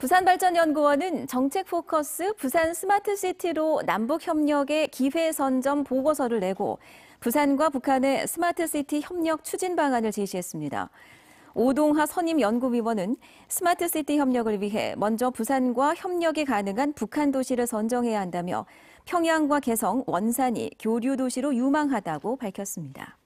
부산발전연구원은 정책 포커스 부산 스마트시티로 남북협력의 기회선점 보고서를 내고 부산과 북한의 스마트시티 협력 추진 방안을 제시했습니다. 오동하 선임 연구위원은 스마트시티 협력을 위해 먼저 부산과 협력이 가능한 북한 도시를 선정해야 한다며 평양과 개성, 원산이 교류 도시로 유망하다고 밝혔습니다.